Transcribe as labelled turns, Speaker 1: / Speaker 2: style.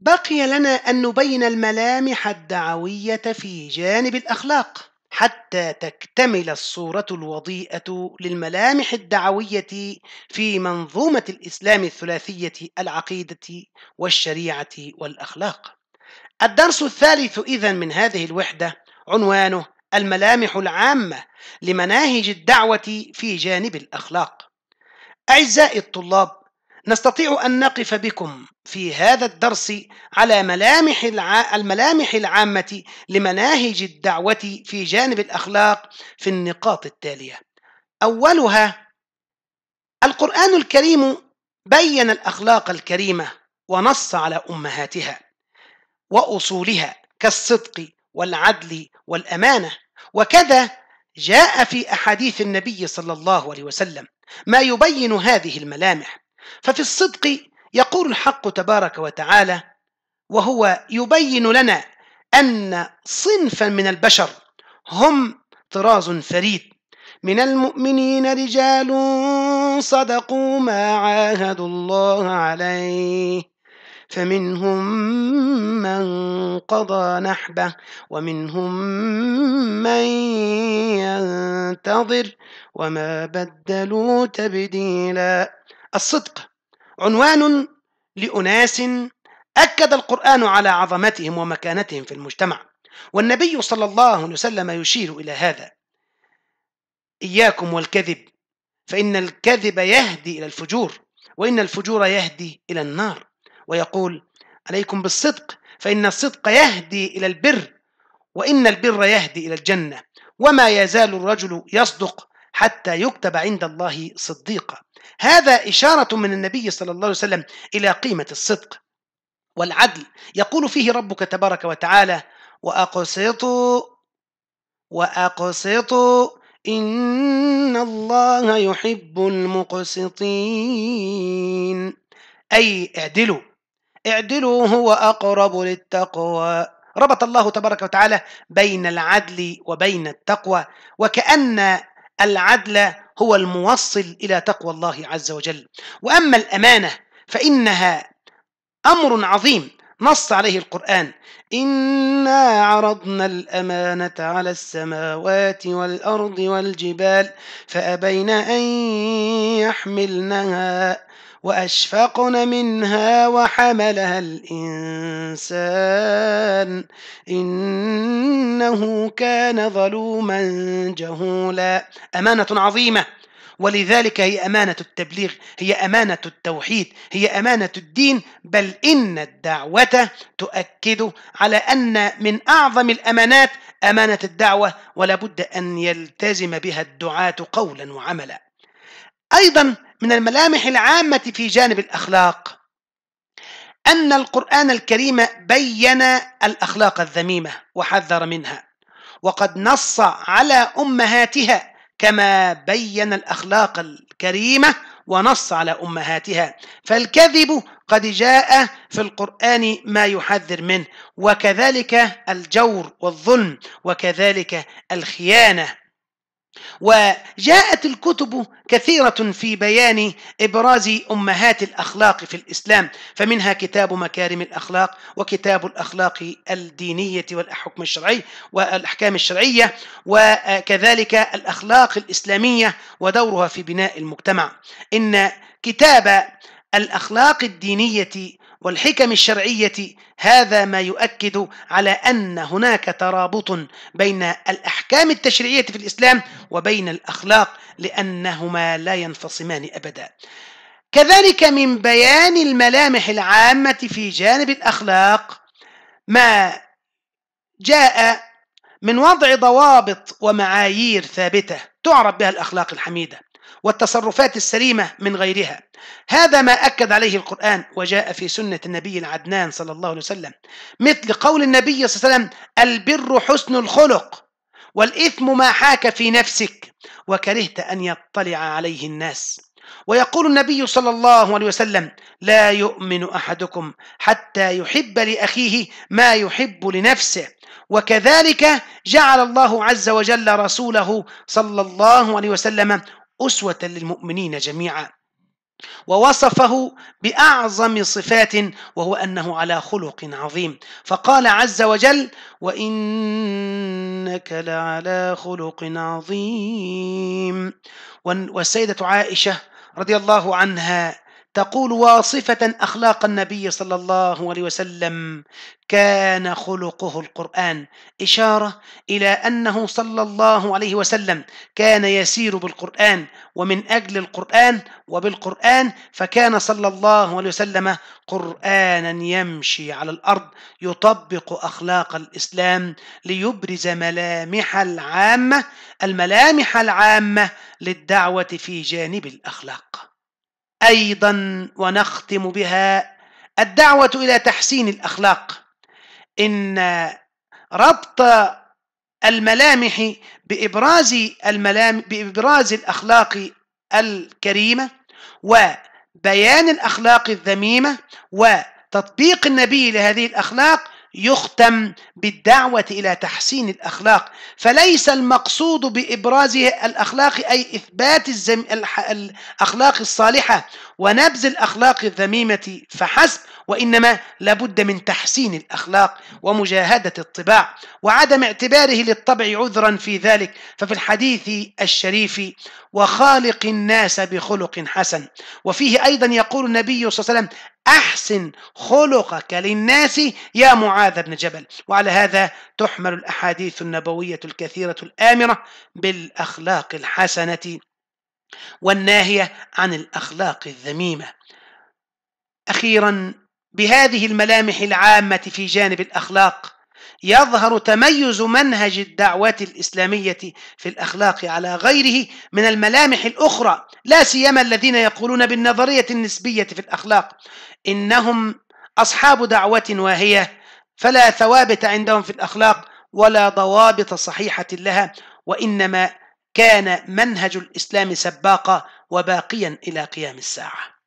Speaker 1: بقي لنا أن نبين الملامح الدعوية في جانب الأخلاق حتى تكتمل الصورة الوضيئة للملامح الدعوية في منظومة الإسلام الثلاثية العقيدة والشريعة والأخلاق. الدرس الثالث إذا من هذه الوحدة عنوانه الملامح العامة لمناهج الدعوة في جانب الأخلاق. أعزائي الطلاب، نستطيع أن نقف بكم في هذا الدرس على ملامح الملامح العامة لمناهج الدعوة في جانب الأخلاق في النقاط التالية أولها القرآن الكريم بين الأخلاق الكريمة ونص على أمهاتها وأصولها كالصدق والعدل والأمانة وكذا جاء في أحاديث النبي صلى الله عليه وسلم ما يبين هذه الملامح ففي الصدق يقول الحق تبارك وتعالى وهو يبين لنا أن صنفا من البشر هم طراز فريد من المؤمنين رجال صدقوا ما عاهدوا الله عليه فمنهم من قضى نحبه ومنهم من ينتظر وما بدلوا تبديلا الصدق عنوان لأناس أكد القرآن على عظمتهم ومكانتهم في المجتمع والنبي صلى الله عليه وسلم يشير إلى هذا إياكم والكذب فإن الكذب يهدي إلى الفجور وإن الفجور يهدي إلى النار ويقول عليكم بالصدق فإن الصدق يهدي إلى البر وإن البر يهدي إلى الجنة وما يزال الرجل يصدق حتى يكتب عند الله صديقا هذا إشارة من النبي صلى الله عليه وسلم إلى قيمة الصدق والعدل يقول فيه ربك تبارك وتعالى وأقسطوا وأقسطوا إن الله يحب المقسطين أي اعدلوا اعدلوا هو أقرب للتقوى ربط الله تبارك وتعالى بين العدل وبين التقوى وكأن العدل هو الموصل إلى تقوى الله عز وجل وأما الأمانة فإنها أمر عظيم نص عليه القرآن إنا عرضنا الأمانة على السماوات والأرض والجبال فأبين أن يحملنها وأشفقن منها وحملها الإنسان إنه كان ظلوما جهولا أمانة عظيمة ولذلك هي أمانة التبليغ هي أمانة التوحيد هي أمانة الدين بل إن الدعوة تؤكد على أن من أعظم الأمانات أمانة الدعوة ولا بد أن يلتزم بها الدعاة قولا وعملا أيضا من الملامح العامة في جانب الأخلاق أن القرآن الكريم بين الأخلاق الذميمة وحذر منها وقد نص على أمهاتها كما بين الأخلاق الكريمة ونص على أمهاتها فالكذب قد جاء في القرآن ما يحذر منه وكذلك الجور والظلم وكذلك الخيانة وجاءت الكتب كثيرة في بيان إبراز أمهات الأخلاق في الإسلام فمنها كتاب مكارم الأخلاق وكتاب الأخلاق الدينية والحكم الشرعي والأحكام الشرعية وكذلك الأخلاق الإسلامية ودورها في بناء المجتمع إن كتاب الأخلاق الدينية والحكم الشرعية هذا ما يؤكد على أن هناك ترابط بين الأحكام التشريعية في الإسلام وبين الأخلاق لأنهما لا ينفصمان أبدا كذلك من بيان الملامح العامة في جانب الأخلاق ما جاء من وضع ضوابط ومعايير ثابتة تعرف بها الأخلاق الحميدة والتصرفات السليمة من غيرها هذا ما أكد عليه القرآن وجاء في سنة النبي العدنان صلى الله عليه وسلم مثل قول النبي صلى الله عليه وسلم البر حسن الخلق والإثم ما حاك في نفسك وكرهت أن يطلع عليه الناس ويقول النبي صلى الله عليه وسلم لا يؤمن أحدكم حتى يحب لأخيه ما يحب لنفسه وكذلك جعل الله عز وجل رسوله صلى الله عليه وسلم أسوة للمؤمنين جميعا ووصفه باعظم صفات وهو انه على خلق عظيم فقال عز وجل وانك لعلى خلق عظيم والسيده عائشه رضي الله عنها تقول واصفة أخلاق النبي صلى الله عليه وسلم كان خلقه القرآن إشارة إلى أنه صلى الله عليه وسلم كان يسير بالقرآن ومن أجل القرآن وبالقرآن فكان صلى الله عليه وسلم قرآنا يمشي على الأرض يطبق أخلاق الإسلام ليبرز ملامح العامة الملامح العامة للدعوة في جانب الأخلاق ايضا ونختم بها الدعوه الى تحسين الاخلاق ان ربط الملامح بابراز الملام بابراز الاخلاق الكريمه وبيان الاخلاق الذميمه وتطبيق النبي لهذه الاخلاق يختم بالدعوة إلى تحسين الأخلاق فليس المقصود بإبراز الأخلاق أي إثبات الزم... الأخلاق الصالحة ونبذ الأخلاق الذميمة فحسب وإنما لابد من تحسين الأخلاق ومجاهدة الطباع وعدم اعتباره للطبع عذرا في ذلك ففي الحديث الشريف وخالق الناس بخلق حسن وفيه أيضا يقول النبي صلى الله عليه وسلم أحسن خلقك للناس يا معاذ بن جبل وعلى هذا تحمل الأحاديث النبوية الكثيرة الآمرة بالأخلاق الحسنة والناهية عن الأخلاق الذميمة أخيرا بهذه الملامح العامة في جانب الأخلاق يظهر تميز منهج الدعوة الإسلامية في الأخلاق على غيره من الملامح الأخرى لا سيما الذين يقولون بالنظرية النسبية في الأخلاق إنهم أصحاب دعوة واهية فلا ثوابت عندهم في الأخلاق ولا ضوابط صحيحة لها وإنما كان منهج الإسلام سباقا وباقيا إلى قيام الساعة